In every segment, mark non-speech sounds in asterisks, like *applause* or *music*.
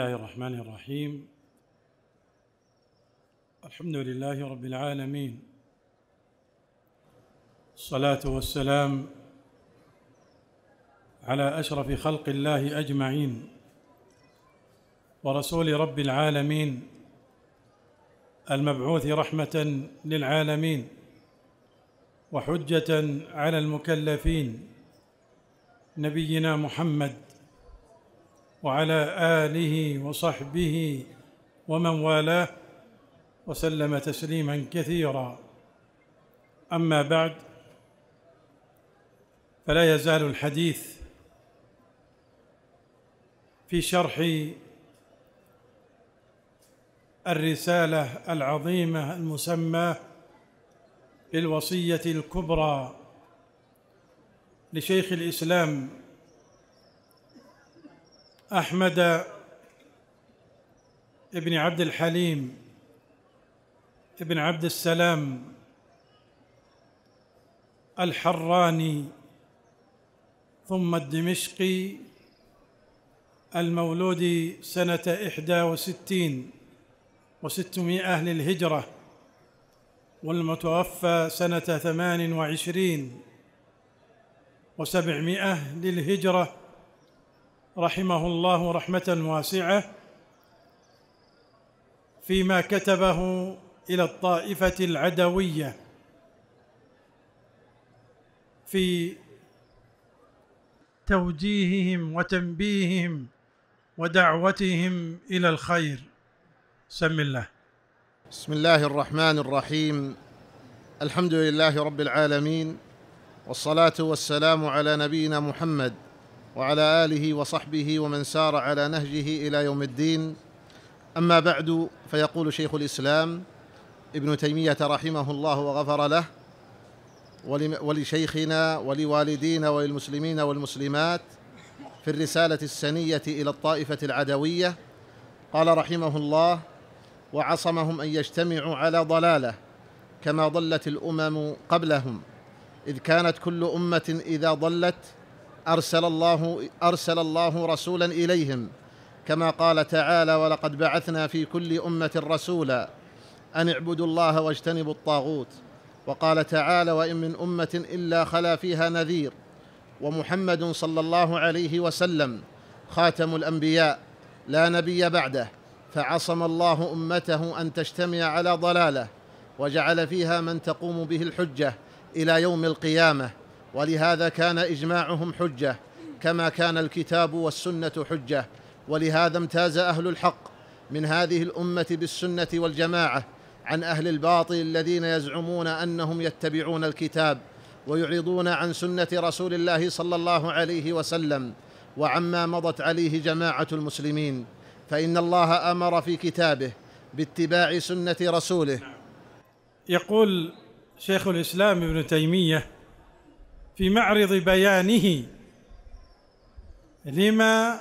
الله الرحمن الرحيم الحمد لله رب العالمين الصلاة والسلام على أشرف خلق الله أجمعين ورسول رب العالمين المبعوث رحمة للعالمين وحجة على المكلفين نبينا محمد وعلى آله وصحبه ومن والاه وسلم تسليما كثيرا أما بعد فلا يزال الحديث في شرح الرسالة العظيمة المسمى بالوصية الكبرى لشيخ الإسلام أحمد ابن عبد الحليم ابن عبد السلام الحراني ثم الدمشقي المولود سنة إحدى وستين وستمائة للهجرة والمتوفى سنة ثمان وعشرين وسبعمائة للهجرة رحمه الله رحمه واسعه فيما كتبه الى الطائفه العدويه في توجيههم وتنبيههم ودعوتهم الى الخير سم الله بسم الله الرحمن الرحيم الحمد لله رب العالمين والصلاه والسلام على نبينا محمد وعلى اله وصحبه ومن سار على نهجه الى يوم الدين اما بعد فيقول شيخ الاسلام ابن تيميه رحمه الله وغفر له ولشيخنا ولوالدينا وللمسلمين والمسلمات في الرساله السنيه الى الطائفه العدويه قال رحمه الله وعصمهم ان يجتمعوا على ضلاله كما ضلت الامم قبلهم اذ كانت كل امه اذا ضلت أرسل الله أرسل الله رسولا إليهم كما قال تعالى ولقد بعثنا في كل أمة رسولا أن اعبدوا الله واجتنبوا الطاغوت وقال تعالى وإن من أمة إلا خلا فيها نذير ومحمد صلى الله عليه وسلم خاتم الأنبياء لا نبي بعده فعصم الله امته ان تجتمع على ضلاله وجعل فيها من تقوم به الحجه الى يوم القيامه ولهذا كان إجماعهم حجة كما كان الكتاب والسنة حجة ولهذا امتاز أهل الحق من هذه الأمة بالسنة والجماعة عن أهل الباطل الذين يزعمون أنهم يتبعون الكتاب ويعرضون عن سنة رسول الله صلى الله عليه وسلم وعما مضت عليه جماعة المسلمين فإن الله أمر في كتابه باتباع سنة رسوله يقول شيخ الإسلام ابن تيمية في معرض بيانه لما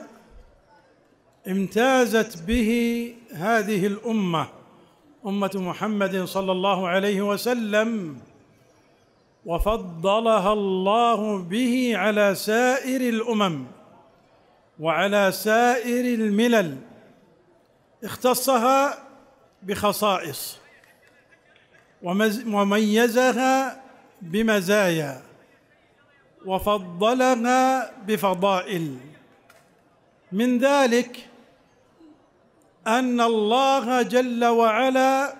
امتازت به هذه الامه امه محمد صلى الله عليه وسلم وفضلها الله به على سائر الامم وعلى سائر الملل اختصها بخصائص وميزها بمزايا وفضلنا بفضائل من ذلك ان الله جل وعلا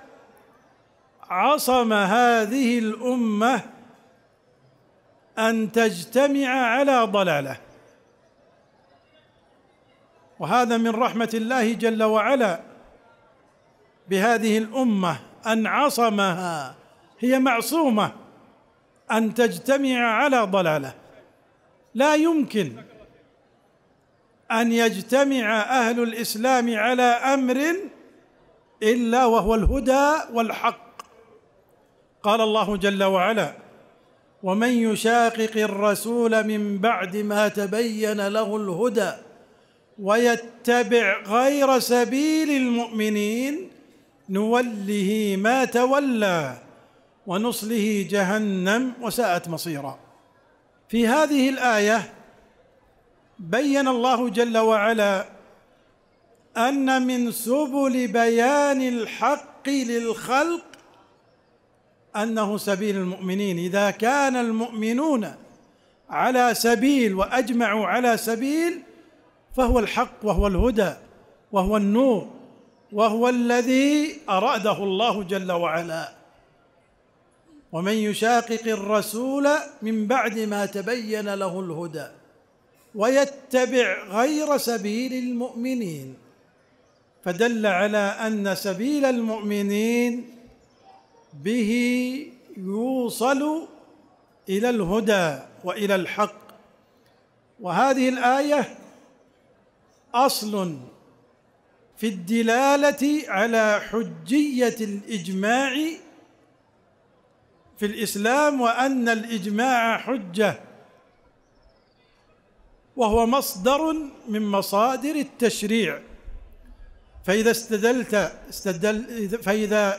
عصم هذه الامه ان تجتمع على ضلاله وهذا من رحمه الله جل وعلا بهذه الامه ان عصمها هي معصومه ان تجتمع على ضلاله لا يمكن ان يجتمع اهل الاسلام على امر الا وهو الهدى والحق قال الله جل وعلا ومن يشاقق الرسول من بعد ما تبين له الهدى ويتبع غير سبيل المؤمنين نوله ما تولى ونصله جهنم وساءت مصيرا في هذه الايه بين الله جل وعلا ان من سبل بيان الحق للخلق انه سبيل المؤمنين اذا كان المؤمنون على سبيل واجمعوا على سبيل فهو الحق وهو الهدى وهو النور وهو الذي اراده الله جل وعلا ومن يشاقق الرسول من بعد ما تبين له الهدى ويتبع غير سبيل المؤمنين فدل على ان سبيل المؤمنين به يوصل الى الهدى والى الحق وهذه الايه اصل في الدلاله على حجيه الاجماع في الإسلام وأن الإجماع حجة وهو مصدر من مصادر التشريع فإذا استدلت استدل فإذا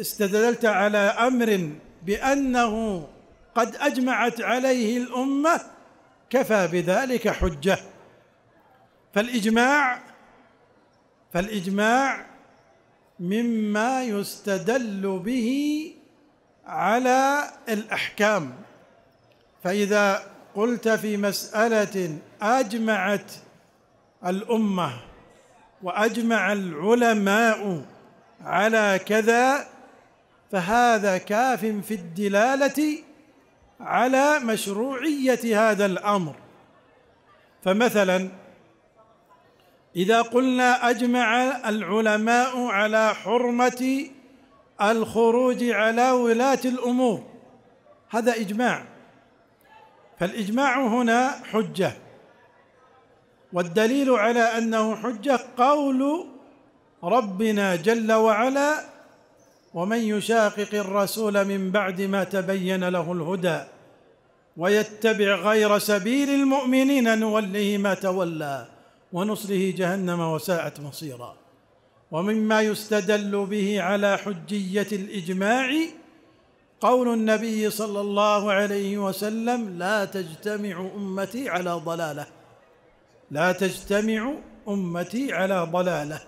استدللت على أمر بأنه قد أجمعت عليه الأمة كفى بذلك حجة فالإجماع فالإجماع مما يستدل به على الأحكام فإذا قلت في مسألة أجمعت الأمة وأجمع العلماء على كذا فهذا كاف في الدلالة على مشروعية هذا الأمر فمثلا إذا قلنا أجمع العلماء على حرمة الخروج على ولاة الأمور هذا إجماع فالإجماع هنا حجة والدليل على أنه حجة قول ربنا جل وعلا ومن يشاقق الرسول من بعد ما تبين له الهدى ويتبع غير سبيل المؤمنين نوله ما تولى ونصله جهنم وساءت مصيرًا ومما يستدل به على حجيه الاجماع قول النبي صلى الله عليه وسلم لا تجتمع امتي على ضلاله لا تجتمع امتي على ضلاله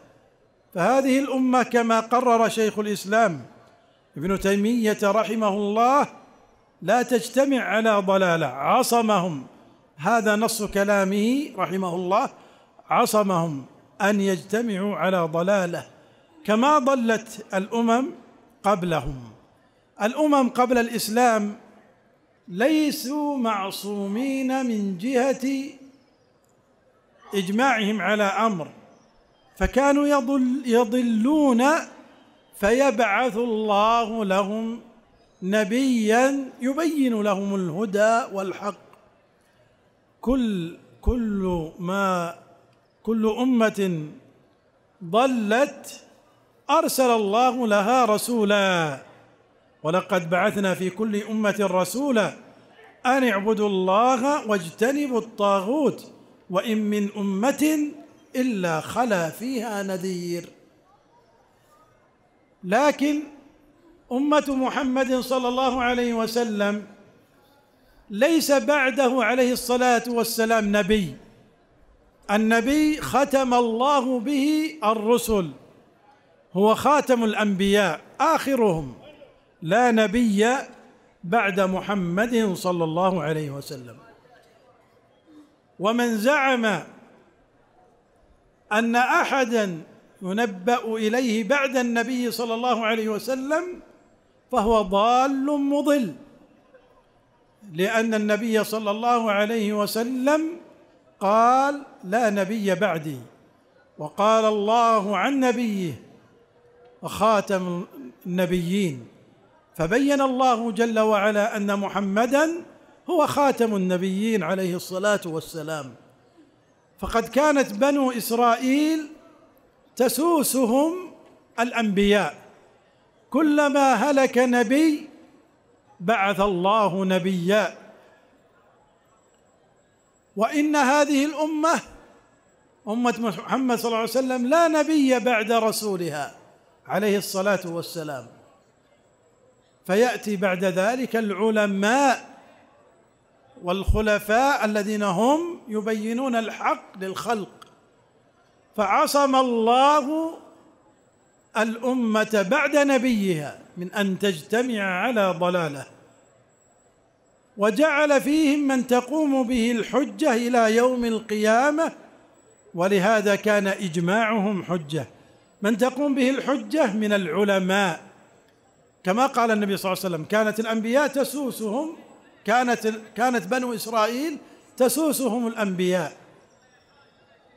فهذه الامه كما قرر شيخ الاسلام ابن تيميه رحمه الله لا تجتمع على ضلاله عصمهم هذا نص كلامه رحمه الله عصمهم ان يجتمعوا على ضلاله كما ضلت الامم قبلهم الامم قبل الاسلام ليسوا معصومين من جهه اجماعهم على امر فكانوا يضل يضلون فيبعث الله لهم نبيا يبين لهم الهدى والحق كل كل ما كل امه ضلت ارسل الله لها رسولا ولقد بعثنا في كل امه رسولا ان اعبدوا الله واجتنبوا الطاغوت وان من امه الا خلا فيها نذير لكن امه محمد صلى الله عليه وسلم ليس بعده عليه الصلاه والسلام نبي النبي ختم الله به الرسل هو خاتم الانبياء اخرهم لا نبي بعد محمد صلى الله عليه وسلم ومن زعم ان احدا ينبأ اليه بعد النبي صلى الله عليه وسلم فهو ضال مضل لان النبي صلى الله عليه وسلم قال لا نبي بعدي وقال الله عن نبيه وخاتم النبيين فبين الله جل وعلا ان محمدا هو خاتم النبيين عليه الصلاه والسلام فقد كانت بنو اسرائيل تسوسهم الانبياء كلما هلك نبي بعث الله نبيا وان هذه الامه امه محمد صلى الله عليه وسلم لا نبي بعد رسولها عليه الصلاه والسلام فياتي بعد ذلك العلماء والخلفاء الذين هم يبينون الحق للخلق فعصم الله الامه بعد نبيها من ان تجتمع على ضلاله وجعل فيهم من تقوم به الحجه الى يوم القيامه ولهذا كان اجماعهم حجه من تقوم به الحجه من العلماء كما قال النبي صلى الله عليه وسلم كانت الانبياء تسوسهم كانت كانت بنو اسرائيل تسوسهم الانبياء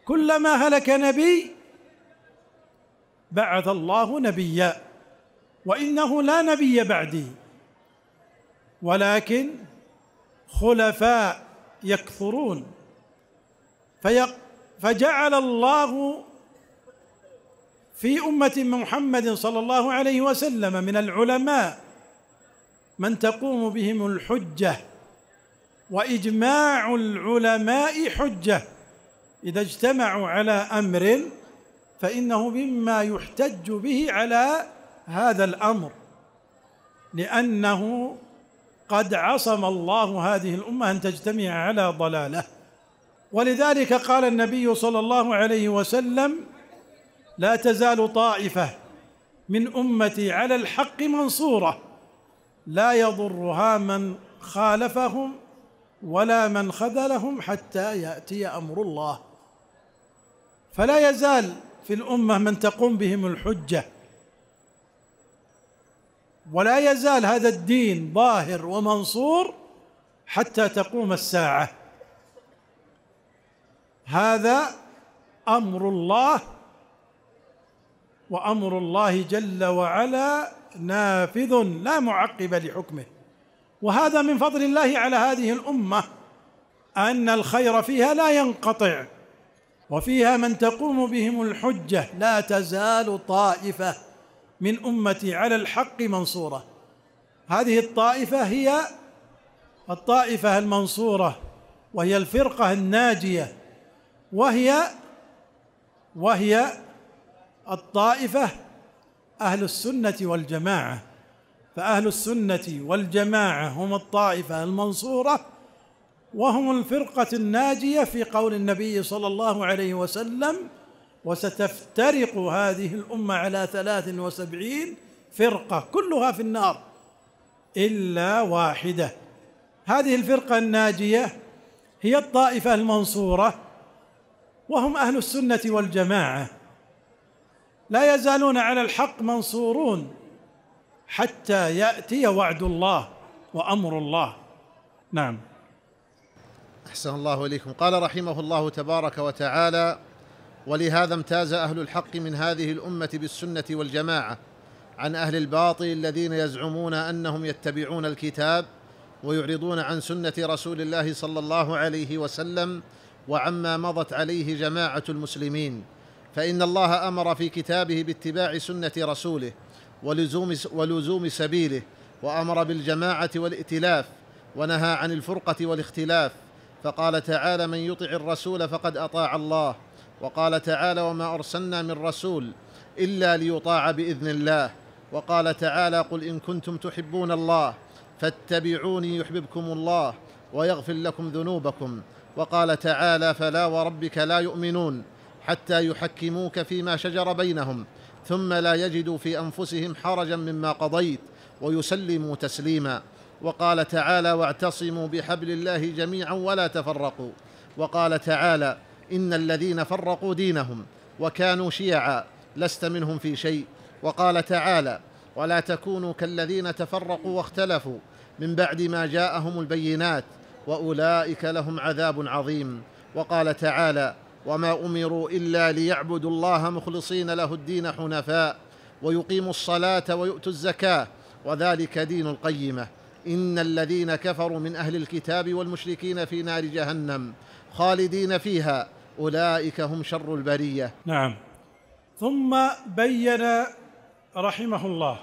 كلما هلك نبي بعث الله نبيا وانه لا نبي بعدي ولكن خلفاء يكثرون فجعل الله في أمة محمد صلى الله عليه وسلم من العلماء من تقوم بهم الحجة وإجماع العلماء حجة إذا اجتمعوا على أمر فإنه مما يحتج به على هذا الأمر لأنه قد عصم الله هذه الامه ان تجتمع على ضلاله ولذلك قال النبي صلى الله عليه وسلم لا تزال طائفه من امتي على الحق منصوره لا يضرها من خالفهم ولا من خذلهم حتى ياتي امر الله فلا يزال في الامه من تقوم بهم الحجه ولا يزال هذا الدين ظاهر ومنصور حتى تقوم الساعه هذا امر الله وامر الله جل وعلا نافذ لا معقب لحكمه وهذا من فضل الله على هذه الامه ان الخير فيها لا ينقطع وفيها من تقوم بهم الحجه لا تزال طائفه من امتي على الحق منصوره هذه الطائفه هي الطائفه المنصوره وهي الفرقه الناجيه وهي وهي الطائفه اهل السنه والجماعه فاهل السنه والجماعه هم الطائفه المنصوره وهم الفرقه الناجيه في قول النبي صلى الله عليه وسلم وستفترق هذه الأمة على ثلاث وسبعين فرقة كلها في النار إلا واحدة هذه الفرقة الناجية هي الطائفة المنصورة وهم أهل السنة والجماعة لا يزالون على الحق منصورون حتى يأتي وعد الله وأمر الله نعم أحسن الله إليكم قال رحمه الله تبارك وتعالى ولهذا امتاز اهل الحق من هذه الامه بالسنه والجماعه عن اهل الباطل الذين يزعمون انهم يتبعون الكتاب ويعرضون عن سنه رسول الله صلى الله عليه وسلم وعما مضت عليه جماعه المسلمين فان الله امر في كتابه باتباع سنه رسوله ولزوم ولزوم سبيله وامر بالجماعه والائتلاف ونهى عن الفرقه والاختلاف فقال تعالى من يطع الرسول فقد اطاع الله وقال تعالى وما ارسلنا من رسول الا ليطاع باذن الله وقال تعالى قل ان كنتم تحبون الله فاتبعوني يحببكم الله ويغفر لكم ذنوبكم وقال تعالى فلا وربك لا يؤمنون حتى يحكموك فيما شجر بينهم ثم لا يجدوا في انفسهم حرجا مما قضيت ويسلموا تسليما وقال تعالى واعتصموا بحبل الله جميعا ولا تفرقوا وقال تعالى إن الذين فرقوا دينهم وكانوا شيعا لست منهم في شيء وقال تعالى ولا تكونوا كالذين تفرقوا واختلفوا من بعد ما جاءهم البينات واولئك لهم عذاب عظيم وقال تعالى وما امروا الا ليعبدوا الله مخلصين له الدين حنفاء ويقيموا الصلاه ويؤتوا الزكاه وذلك دين القيمه ان الذين كفروا من اهل الكتاب والمشركين في نار جهنم خالدين فيها أولئك هم شر البرية نعم ثم بين رحمه الله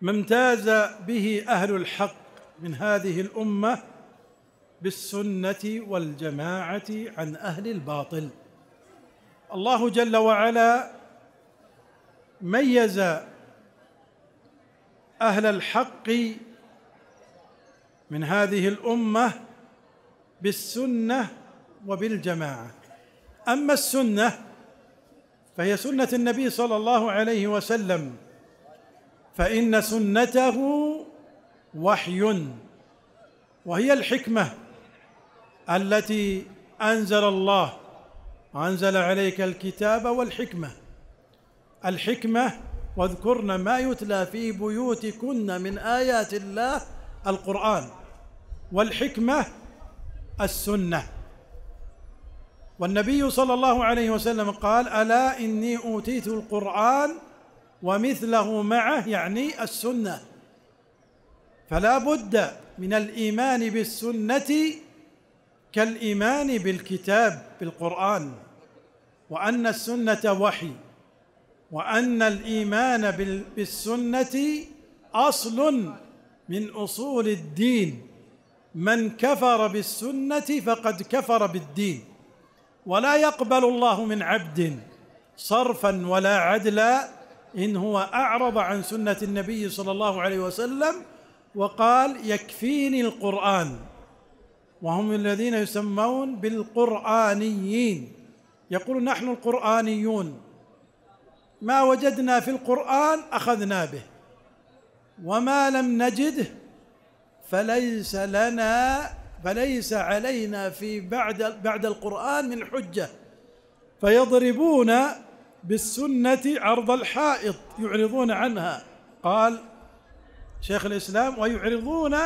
ما امتاز به أهل الحق من هذه الأمة بالسنة والجماعة عن أهل الباطل الله جل وعلا ميز أهل الحق من هذه الأمة بالسنة وبالجماعه اما السنه فهي سنه النبي صلى الله عليه وسلم فان سنته وحي وهي الحكمه التي انزل الله وانزل عليك الكتاب والحكمه الحكمه واذكرن ما يتلى في بيوتكن من ايات الله القران والحكمه السنه والنبي صلى الله عليه وسلم قال الا اني اوتيت القران ومثله معه يعني السنه فلا بد من الايمان بالسنه كالايمان بالكتاب بالقران وان السنه وحي وان الايمان بالسنه اصل من اصول الدين من كفر بالسنه فقد كفر بالدين ولا يقبل الله من عبد صرفا ولا عدلا ان هو اعرض عن سنه النبي صلى الله عليه وسلم وقال يكفيني القران وهم الذين يسمون بالقرانيين يقول نحن القرانيون ما وجدنا في القران اخذنا به وما لم نجده فليس لنا فليس علينا في بعد بعد القرآن من حجة فيضربون بالسنة عرض الحائط يعرضون عنها قال شيخ الإسلام ويعرضون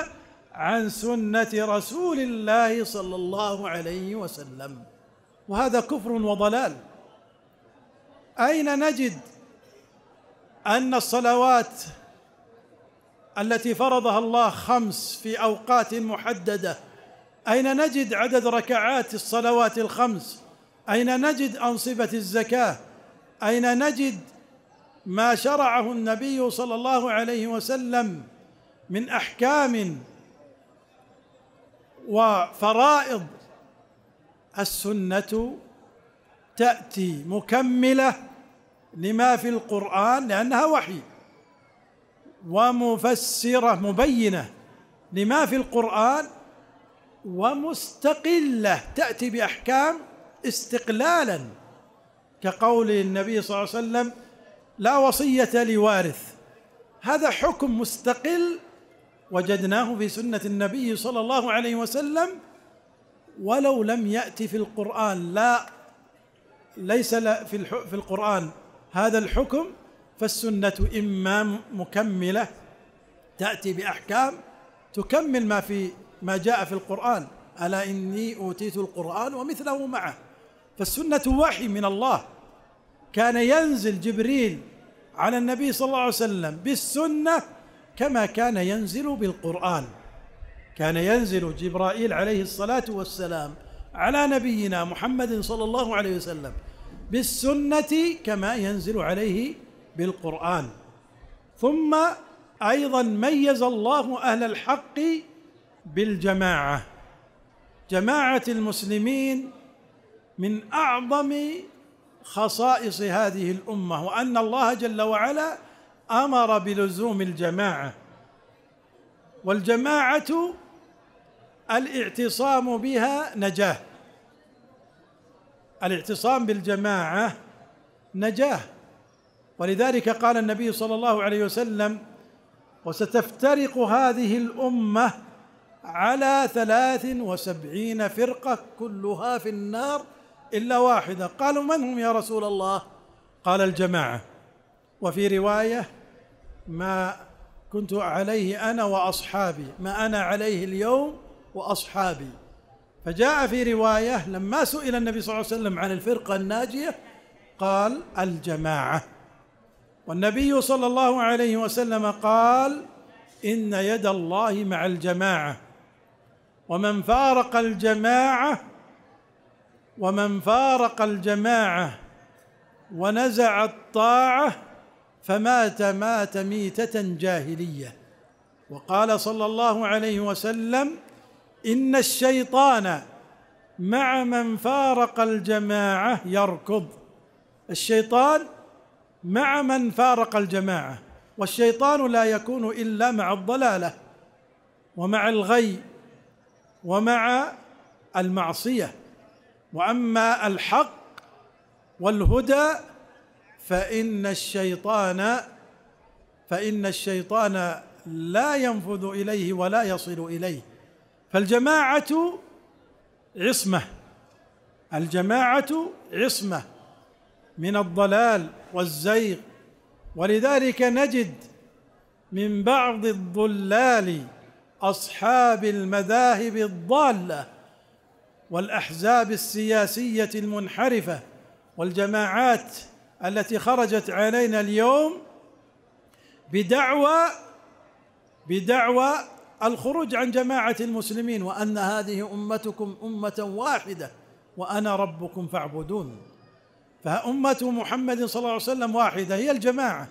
عن سنة رسول الله صلى الله عليه وسلم وهذا كفر وضلال أين نجد أن الصلوات التي فرضها الله خمس في أوقات محددة اين نجد عدد ركعات الصلوات الخمس اين نجد انصبه الزكاه اين نجد ما شرعه النبي صلى الله عليه وسلم من احكام وفرائض السنه تاتي مكمله لما في القران لانها وحي ومفسره مبينه لما في القران ومستقله تاتي باحكام استقلالا كقول النبي صلى الله عليه وسلم لا وصيه لوارث هذا حكم مستقل وجدناه في سنه النبي صلى الله عليه وسلم ولو لم ياتي في القران لا ليس في في القران هذا الحكم فالسنه اما مكمله تاتي باحكام تكمل ما في ما جاء في القرآن ألا إني أوتيت القرآن ومثله معه فالسنة وحي من الله كان ينزل جبريل على النبي صلى الله عليه وسلم بالسنة كما كان ينزل بالقرآن كان ينزل جبرائيل عليه الصلاة والسلام على نبينا محمد صلى الله عليه وسلم بالسنة كما ينزل عليه بالقرآن ثم أيضا ميز الله أهل الحق بالجماعه جماعه المسلمين من اعظم خصائص هذه الامه وان الله جل وعلا امر بلزوم الجماعه والجماعه الاعتصام بها نجاه الاعتصام بالجماعه نجاه ولذلك قال النبي صلى الله عليه وسلم وستفترق هذه الامه على ثلاث وسبعين فرقة كلها في النار إلا واحدة قالوا من هم يا رسول الله قال الجماعة وفي رواية ما كنت عليه أنا وأصحابي ما أنا عليه اليوم وأصحابي فجاء في رواية لما سئل النبي صلى الله عليه وسلم عن الفرقة الناجية قال الجماعة والنبي صلى الله عليه وسلم قال إن يد الله مع الجماعة ومن فارق الجماعة ومن فارق الجماعة ونزع الطاعة فمات مات ميتة جاهلية وقال صلى الله عليه وسلم إن الشيطان مع من فارق الجماعة يركض الشيطان مع من فارق الجماعة والشيطان لا يكون إلا مع الضلالة ومع الغي ومع المعصيه واما الحق والهدى فان الشيطان فان الشيطان لا ينفذ اليه ولا يصل اليه فالجماعه عصمه الجماعه عصمه من الضلال والزيغ ولذلك نجد من بعض الضلال اصحاب المذاهب الضاله والاحزاب السياسيه المنحرفه والجماعات التي خرجت علينا اليوم بدعوى بدعوى الخروج عن جماعه المسلمين وان هذه امتكم امه واحده وانا ربكم فاعبدون فامه محمد صلى الله عليه وسلم واحده هي الجماعه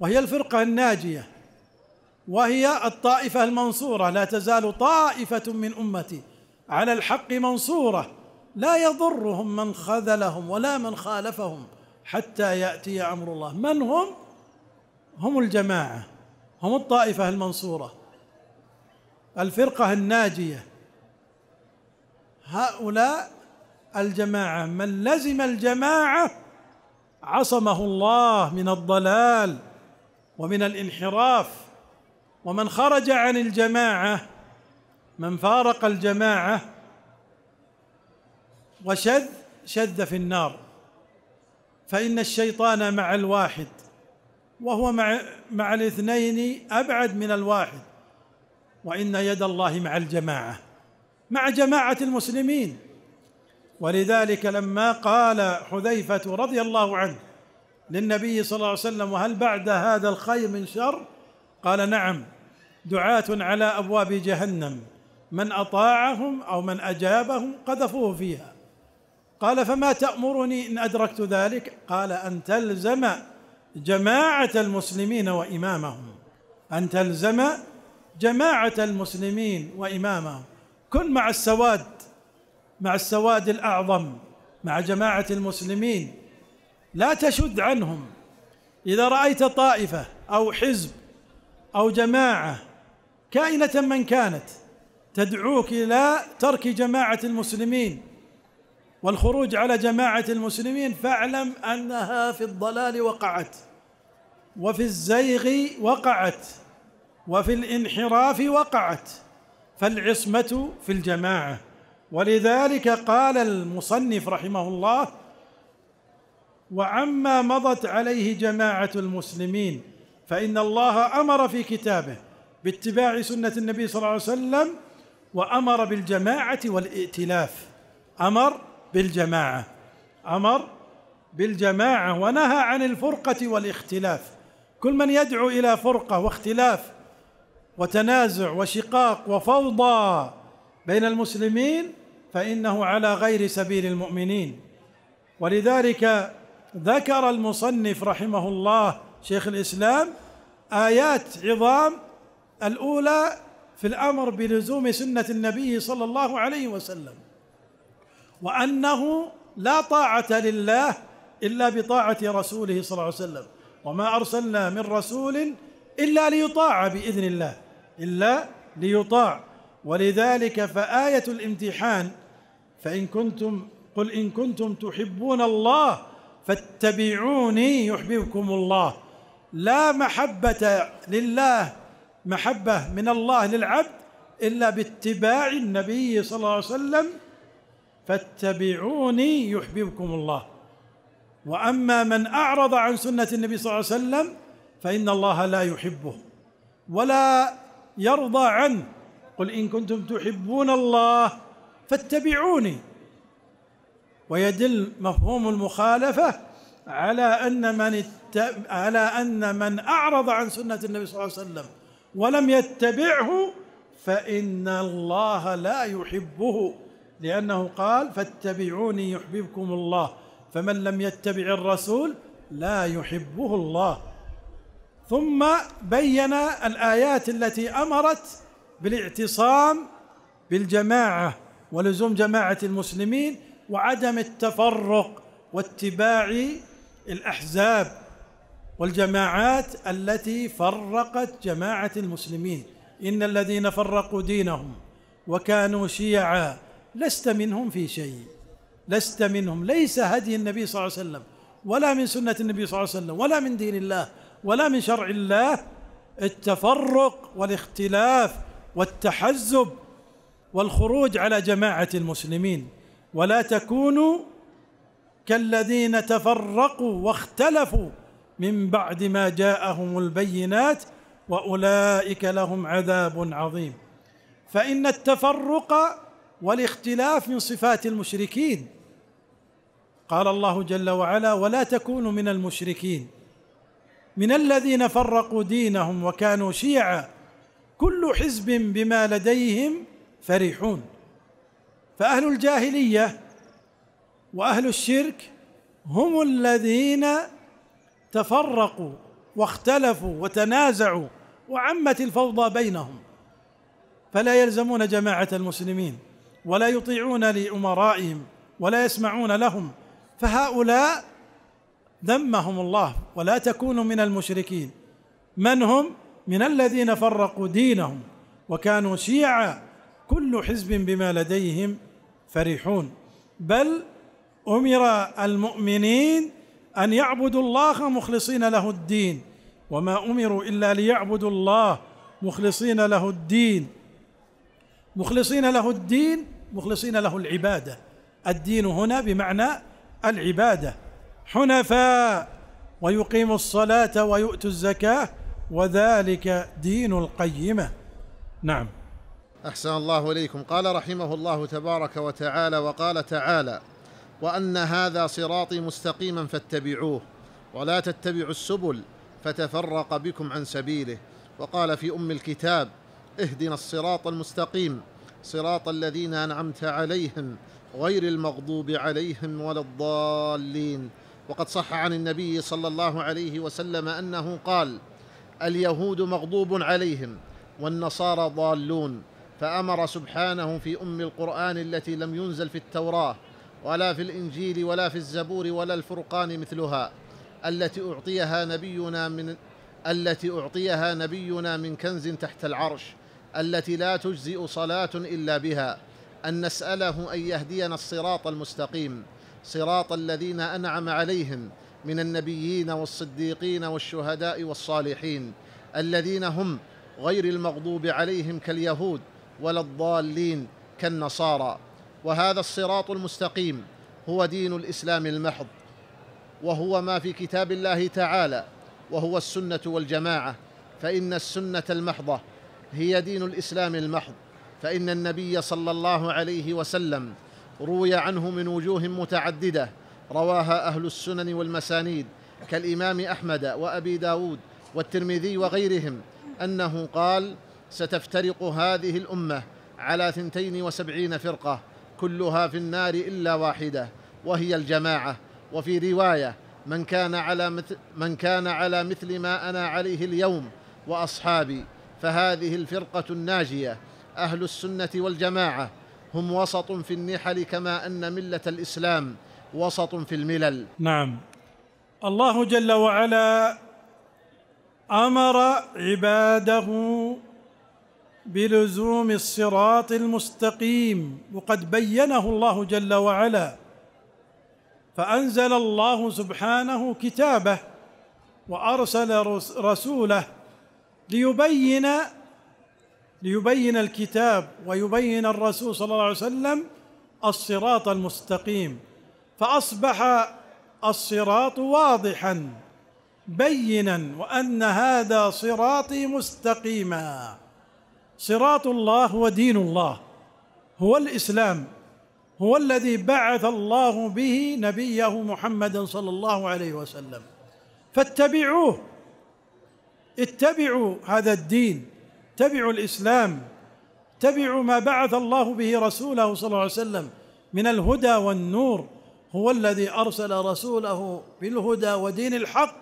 وهي الفرقه الناجيه وهي الطائفه المنصوره لا تزال طائفه من امتي على الحق منصوره لا يضرهم من خذلهم ولا من خالفهم حتى ياتي امر الله من هم هم الجماعه هم الطائفه المنصوره الفرقه الناجيه هؤلاء الجماعه من لزم الجماعه عصمه الله من الضلال ومن الانحراف ومن خرج عن الجماعة من فارق الجماعة وشذ شذ في النار فإن الشيطان مع الواحد وهو مع مع الاثنين أبعد من الواحد وإن يد الله مع الجماعة مع جماعة المسلمين ولذلك لما قال حذيفة رضي الله عنه للنبي صلى الله عليه وسلم وهل بعد هذا الخير من شر قال نعم دعاة على ابواب جهنم من اطاعهم او من اجابهم قذفوه فيها قال فما تامرني ان ادركت ذلك قال ان تلزم جماعه المسلمين وامامهم ان تلزم جماعه المسلمين وامامهم كن مع السواد مع السواد الاعظم مع جماعه المسلمين لا تشد عنهم اذا رايت طائفه او حزب او جماعه كائنه من كانت تدعوك الى ترك جماعه المسلمين والخروج على جماعه المسلمين فاعلم انها في الضلال وقعت وفي الزيغ وقعت وفي الانحراف وقعت فالعصمه في الجماعه ولذلك قال المصنف رحمه الله وعما مضت عليه جماعه المسلمين فإن الله أمر في كتابه باتباع سنة النبي صلى الله عليه وسلم وأمر بالجماعة والائتلاف أمر بالجماعة أمر بالجماعة ونهى عن الفرقة والاختلاف كل من يدعو إلى فرقة واختلاف وتنازع وشقاق وفوضى بين المسلمين فإنه على غير سبيل المؤمنين ولذلك ذكر المصنف رحمه الله شيخ الإسلام آيات عظام الأولى في الأمر بلزوم سنة النبي صلى الله عليه وسلم وأنه لا طاعة لله إلا بطاعة رسوله صلى الله عليه وسلم وما أرسلنا من رسول إلا ليطاع بإذن الله إلا ليطاع ولذلك فآية الامتحان فإن كنتم قل إن كنتم تحبون الله فاتبعوني يحببكم الله لا محبة لله محبة من الله للعبد إلا باتباع النبي صلى الله عليه وسلم فاتبعوني يحببكم الله وأما من أعرض عن سنة النبي صلى الله عليه وسلم فإن الله لا يحبه ولا يرضى عنه قل إن كنتم تحبون الله فاتبعوني ويدل مفهوم المخالفة على أن من على أن من أعرض عن سنة النبي صلى الله عليه وسلم ولم يتبعه فإن الله لا يحبه لأنه قال فاتبعوني يحببكم الله فمن لم يتبع الرسول لا يحبه الله ثم بين الآيات التي أمرت بالاعتصام بالجماعة ولزوم جماعة المسلمين وعدم التفرق واتباع الأحزاب والجماعات التي فرقت جماعة المسلمين إن الذين فرقوا دينهم وكانوا شيعا لست منهم في شيء لست منهم ليس هدي النبي صلى الله عليه وسلم ولا من سنة النبي صلى الله عليه وسلم ولا من دين الله ولا من شرع الله التفرق والاختلاف والتحزب والخروج على جماعة المسلمين ولا تكونوا كالذين تفرقوا واختلفوا من بعد ما جاءهم البينات واولئك لهم عذاب عظيم فان التفرق والاختلاف من صفات المشركين قال الله جل وعلا ولا تكونوا من المشركين من الذين فرقوا دينهم وكانوا شيعا كل حزب بما لديهم فرحون فاهل الجاهليه واهل الشرك هم الذين تفرقوا واختلفوا وتنازعوا وعمت الفوضى بينهم فلا يلزمون جماعه المسلمين ولا يطيعون لامرائهم ولا يسمعون لهم فهؤلاء ذمهم الله ولا تكونوا من المشركين من هم من الذين فرقوا دينهم وكانوا شيعا كل حزب بما لديهم فرحون بل امر المؤمنين ان يعبدوا الله مخلصين له الدين وما امروا الا ليعبدوا الله مخلصين له الدين مخلصين له الدين مخلصين له العباده الدين هنا بمعنى العباده حنفاء ويقيم الصلاه ويؤتوا الزكاه وذلك دين القيمه نعم احسن الله اليكم قال رحمه الله تبارك وتعالى وقال تعالى وان هذا صراطي مستقيما فاتبعوه ولا تتبعوا السبل فتفرق بكم عن سبيله وقال في ام الكتاب اهدنا الصراط المستقيم صراط الذين انعمت عليهم غير المغضوب عليهم ولا الضالين وقد صح عن النبي صلى الله عليه وسلم انه قال اليهود مغضوب عليهم والنصارى ضالون فامر سبحانه في ام القران التي لم ينزل في التوراه ولا في الانجيل ولا في الزبور ولا الفرقان مثلها التي اعطيها نبينا من التي اعطيها نبينا من كنز تحت العرش التي لا تجزئ صلاه الا بها ان نساله ان يهدينا الصراط المستقيم صراط الذين انعم عليهم من النبيين والصديقين والشهداء والصالحين الذين هم غير المغضوب عليهم كاليهود ولا الضالين كالنصارى وهذا الصراط المستقيم هو دين الاسلام المحض وهو ما في كتاب الله تعالى وهو السنه والجماعه فان السنه المحضه هي دين الاسلام المحض فان النبي صلى الله عليه وسلم روي عنه من وجوه متعدده رواها اهل السنن والمسانيد كالامام احمد وابي داود والترمذي وغيرهم انه قال ستفترق هذه الامه على ثنتين وسبعين فرقه كلها في النار إلا واحدة وهي الجماعة وفي رواية من كان على مثل من كان على مثل ما أنا عليه اليوم وأصحابي فهذه الفرقة الناجية أهل السنة والجماعة هم وسط في النحل كما أن ملة الإسلام وسط في الملل نعم الله جل وعلا امر عباده بلزوم الصراط المستقيم وقد بينه الله جل وعلا فانزل الله سبحانه كتابه وارسل رسوله ليبين ليبين الكتاب ويبين الرسول صلى الله عليه وسلم الصراط المستقيم فاصبح الصراط واضحا بينا وان هذا صراطي مستقيما صراط الله هو دين الله هو الاسلام هو الذي بعث الله به نبيه محمدا صلى الله عليه وسلم فاتبعوه اتبعوا هذا الدين اتبعوا الاسلام اتبعوا ما بعث الله به رسوله صلى الله عليه وسلم من الهدى والنور هو الذي ارسل رسوله بالهدى ودين الحق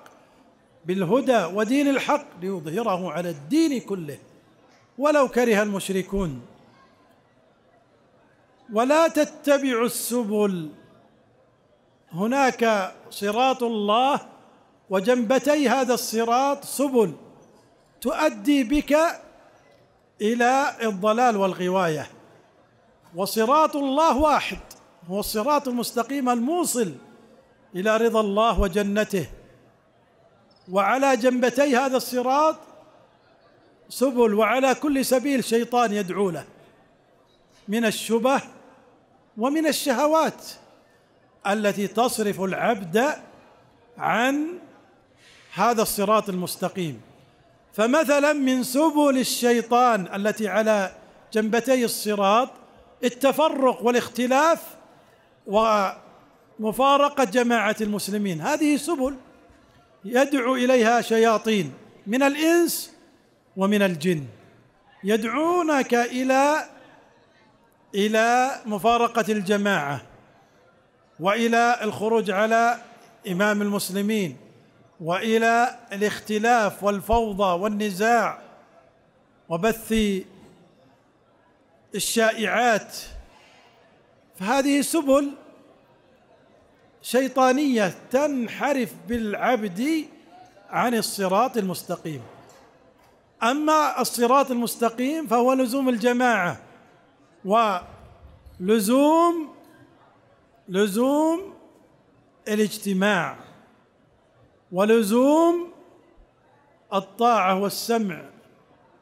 بالهدى ودين الحق ليظهره على الدين كله ولو كره المشركون ولا تتبعوا السبل هناك صراط الله وجنبتي هذا الصراط سبل تؤدي بك الى الضلال والغوايه وصراط الله واحد هو الصراط المستقيم الموصل الى رضا الله وجنته وعلى جنبتي هذا الصراط سبل وعلى كل سبيل شيطان يدعو له من الشبه ومن الشهوات التي تصرف العبد عن هذا الصراط المستقيم فمثلا من سبل الشيطان التي على جنبتي الصراط التفرق والاختلاف ومفارقه جماعه المسلمين هذه سبل يدعو اليها شياطين من الانس ومن الجن يدعونك الى الى مفارقه الجماعه والى الخروج على امام المسلمين والى الاختلاف والفوضى والنزاع وبث الشائعات فهذه سبل شيطانيه تنحرف بالعبد عن الصراط المستقيم أما الصراط المستقيم فهو لزوم الجماعة ولزوم لزوم الاجتماع ولزوم الطاعة والسمع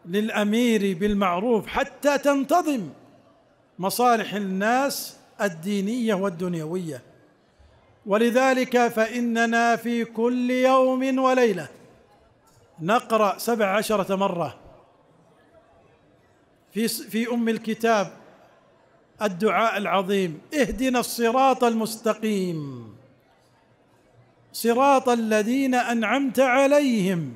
للأمير بالمعروف حتى تنتظم مصالح الناس الدينية والدنيوية ولذلك فإننا في كل يوم وليلة نقرأ سبع عشرة مرة في في أم الكتاب الدعاء العظيم اهدنا الصراط المستقيم صراط الذين أنعمت عليهم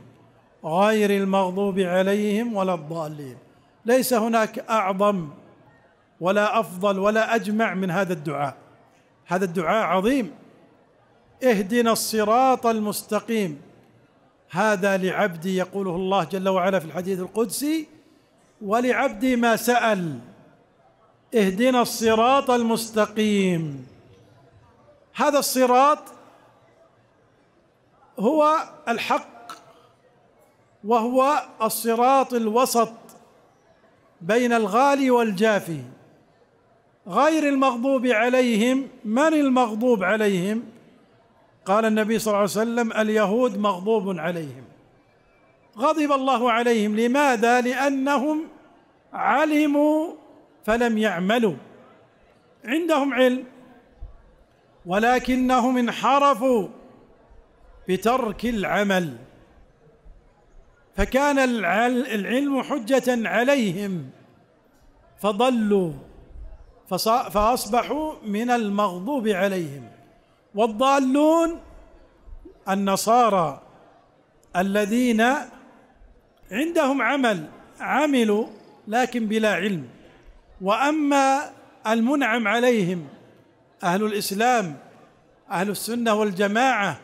غير المغضوب عليهم ولا الضالين ليس هناك أعظم ولا أفضل ولا أجمع من هذا الدعاء هذا الدعاء عظيم اهدنا الصراط المستقيم هذا لعبدي يقوله الله جل وعلا في الحديث القدسي ولعبدي ما سأل اهدنا الصراط المستقيم هذا الصراط هو الحق وهو الصراط الوسط بين الغالي والجافي غير المغضوب عليهم من المغضوب عليهم قال النبي صلى الله عليه وسلم اليهود مغضوب عليهم غضب الله عليهم لماذا لانهم علموا فلم يعملوا عندهم علم ولكنهم انحرفوا بترك العمل فكان العلم حجة عليهم فضلوا فأصبحوا من المغضوب عليهم والضالون النصارى الذين عندهم عمل عملوا لكن بلا علم واما المنعم عليهم اهل الاسلام اهل السنه والجماعه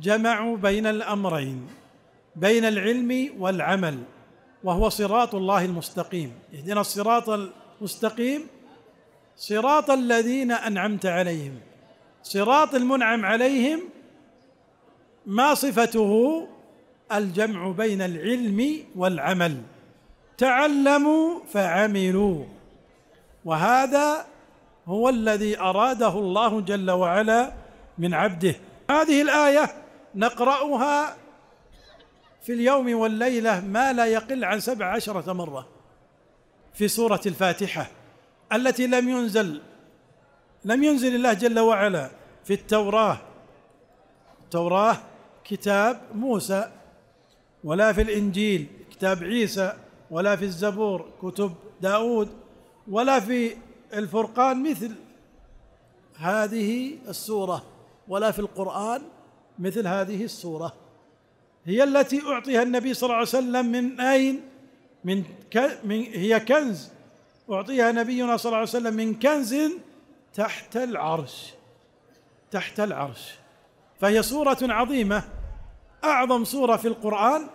جمعوا بين الامرين بين العلم والعمل وهو صراط الله المستقيم اهدنا الصراط المستقيم صراط الذين انعمت عليهم صراط المنعم عليهم ما صفته الجمع بين العلم والعمل تعلموا فعملوا وهذا هو الذي اراده الله جل وعلا من عبده هذه الايه نقراها في اليوم والليله ما لا يقل عن سبع عشره مره في سوره الفاتحه التي لم ينزل لم ينزل الله جل وعلا في التوراة التوراة كتاب موسى ولا في الإنجيل كتاب عيسى ولا في الزبور كتب داود ولا في الفرقان مثل هذه السورة ولا في القرآن مثل هذه السورة هي التي أعطيها النبي صلى الله عليه وسلم من أين؟ من, من هي كنز أعطيها نبينا صلى الله عليه وسلم من كنز تحت العرش تحت العرش فهي سوره عظيمه اعظم سوره في القران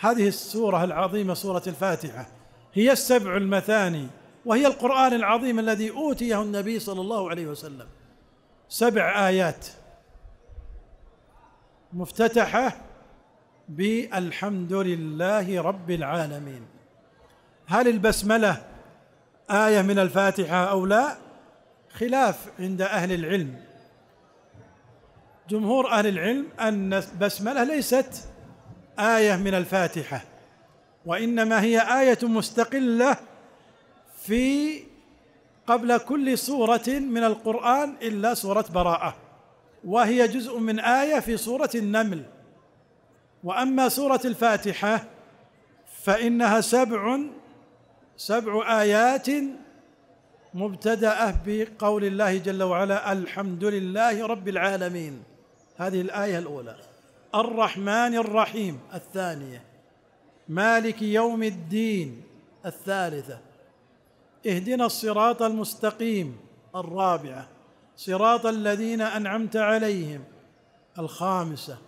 هذه السوره العظيمه سوره الفاتحه هي السبع المثاني وهي القران العظيم الذي اوتيه النبي صلى الله عليه وسلم سبع ايات مفتتحه بالحمد لله رب العالمين هل البسمله ايه من الفاتحه او لا خلاف عند اهل العلم جمهور أهل العلم أن البسملة ليست آية من الفاتحة وإنما هي آية مستقلة في قبل كل سورة من القرآن إلا سورة براءة وهي جزء من آية في سورة النمل وأما سورة الفاتحة فإنها سبع سبع آيات مبتدأة بقول الله جل وعلا الحمد لله رب العالمين هذه الآية الأولى الرحمن الرحيم الثانية مالك يوم الدين الثالثة اهدنا الصراط المستقيم الرابعة صراط الذين أنعمت عليهم الخامسة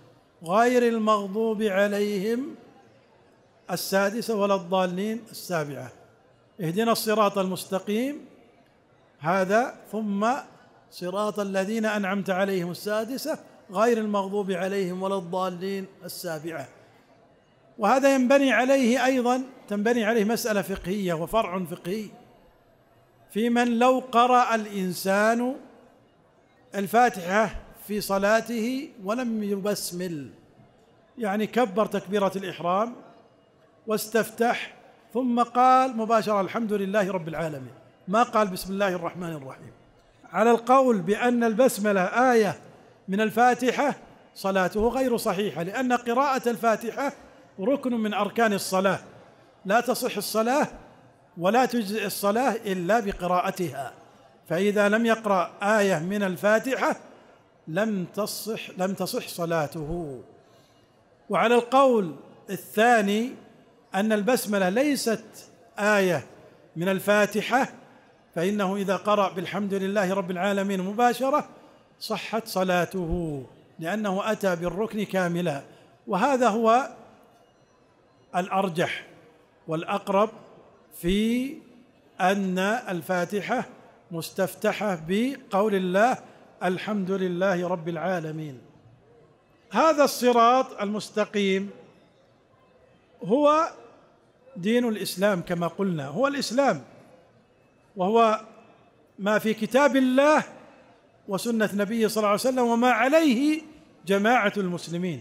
غير المغضوب عليهم السادسة ولا الضالين السابعة اهدنا الصراط المستقيم هذا ثم صراط الذين أنعمت عليهم السادسة غير المغضوب عليهم ولا الضالين السابعه وهذا ينبني عليه ايضا تنبني عليه مساله فقهيه وفرع فقهي في من لو قرأ الإنسان الفاتحة في صلاته ولم يبسمل يعني كبر تكبيرة الإحرام واستفتح ثم قال مباشرة الحمد لله رب العالمين ما قال بسم الله الرحمن الرحيم على القول بأن البسملة آية من الفاتحه صلاته غير صحيحه لان قراءه الفاتحه ركن من اركان الصلاه لا تصح الصلاه ولا تجزئ الصلاه الا بقراءتها فاذا لم يقرا ايه من الفاتحه لم تصح لم تصح صلاته وعلى القول الثاني ان البسمله ليست ايه من الفاتحه فانه اذا قرا بالحمد لله رب العالمين مباشره صحت صلاته لأنه أتى بالركن كاملا وهذا هو الأرجح والأقرب في أن الفاتحة مستفتحة بقول الله الحمد لله رب العالمين هذا الصراط المستقيم هو دين الاسلام كما قلنا هو الاسلام وهو ما في كتاب الله وسنه نبيه صلى الله عليه وسلم وما عليه جماعه المسلمين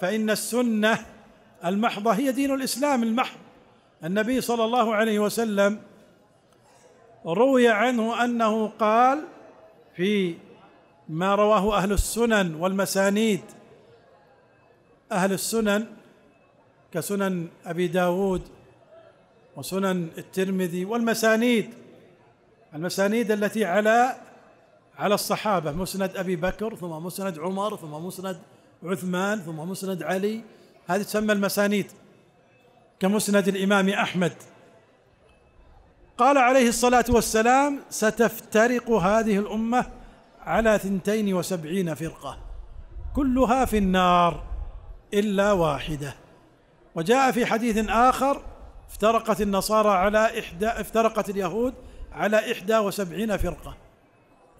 فان السنه المحضه هي دين الاسلام المحض النبي صلى الله عليه وسلم روي عنه انه قال في ما رواه اهل السنن والمسانيد اهل السنن كسنن ابي داود وسنن الترمذي والمسانيد المسانيد التي على على الصحابة مسند أبي بكر ثم مسند عمر ثم مسند عثمان ثم مسند علي هذه تسمى المسانيد كمسند الإمام أحمد قال عليه الصلاة والسلام ستفترق هذه الأمة على ثنتين وسبعين فرقة كلها في النار إلا واحدة وجاء في حديث آخر افترقت النصارى على إحدى افترقت اليهود على إحدى وسبعين فرقة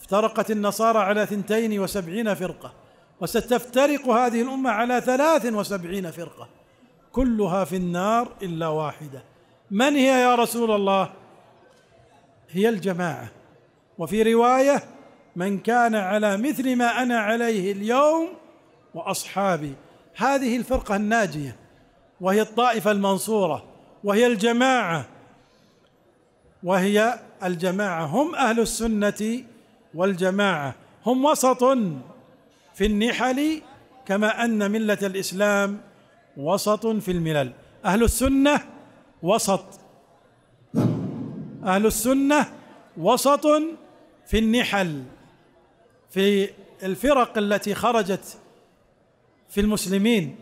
افترقت النصارى على ثنتين وسبعين فرقة وستفترق هذه الأمة على ثلاث وسبعين فرقة كلها في النار إلا واحدة من هي يا رسول الله هي الجماعة وفي رواية من كان على مثل ما أنا عليه اليوم وأصحابي هذه الفرقة الناجية وهي الطائفة المنصورة وهي الجماعة وهي الجماعة هم أهل السنة والجماعه هم وسط في النحل كما ان مله الاسلام وسط في الملل اهل السنه وسط اهل السنه وسط في النحل في الفرق التي خرجت في المسلمين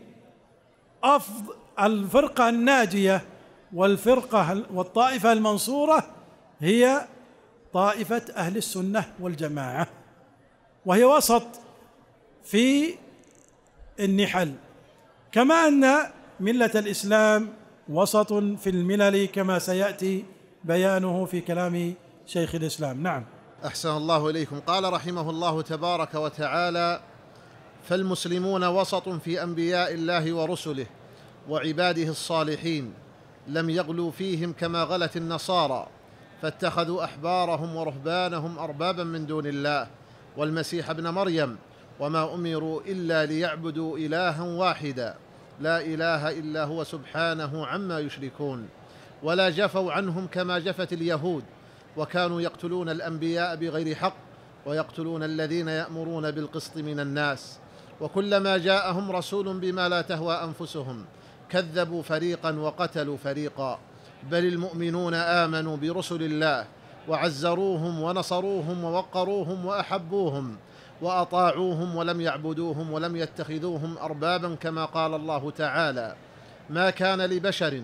أفضل الفرقة الناجية والفرقة والطائفة المنصورة هي طائفة أهل السنة والجماعة وهي وسط في النحل كما أن ملة الإسلام وسط في الملل كما سيأتي بيانه في كلام شيخ الإسلام نعم أحسن الله إليكم قال رحمه الله تبارك وتعالى فالمسلمون وسط في أنبياء الله ورسله وعباده الصالحين لم يغلوا فيهم كما غلت النصارى فاتخذوا احبارهم ورهبانهم اربابا من دون الله والمسيح ابن مريم وما امروا الا ليعبدوا الها واحدا لا اله الا هو سبحانه عما يشركون ولا جفوا عنهم كما جفت اليهود وكانوا يقتلون الانبياء بغير حق ويقتلون الذين يامرون بالقسط من الناس وكلما جاءهم رسول بما لا تهوى انفسهم كذبوا فريقا وقتلوا فريقا بل المؤمنون امنوا برسل الله وعزروهم ونصروهم ووقروهم واحبوهم واطاعوهم ولم يعبدوهم ولم يتخذوهم اربابا كما قال الله تعالى ما كان لبشر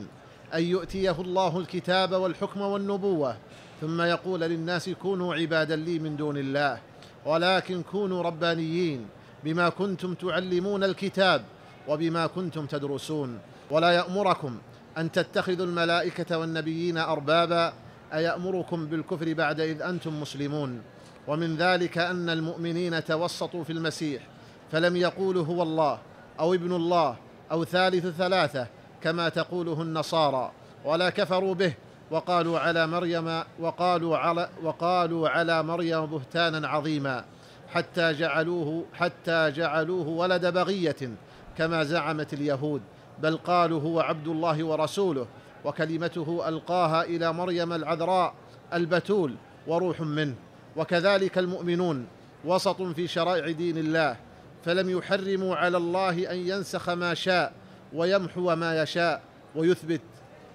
ان يؤتيه الله الكتاب والحكم والنبوه ثم يقول للناس كونوا عبادا لي من دون الله ولكن كونوا ربانيين بما كنتم تعلمون الكتاب وبما كنتم تدرسون ولا يامركم أن تتخذوا الملائكة والنبيين أربابا أيأمركم بالكفر بعد إذ أنتم مسلمون ومن ذلك أن المؤمنين توسطوا في المسيح فلم يقولوا هو الله أو ابن الله أو ثالث ثلاثة كما تقوله النصارى ولا كفروا به وقالوا على مريم وقالوا على وقالوا على مريم بهتانا عظيما حتى جعلوه حتى جعلوه ولد بغية كما زعمت اليهود بل قالوا هو عبد الله ورسوله وكلمته القاها الى مريم العذراء البتول وروح منه وكذلك المؤمنون وسط في شرائع دين الله فلم يحرموا على الله ان ينسخ ما شاء ويمحو ما يشاء ويثبت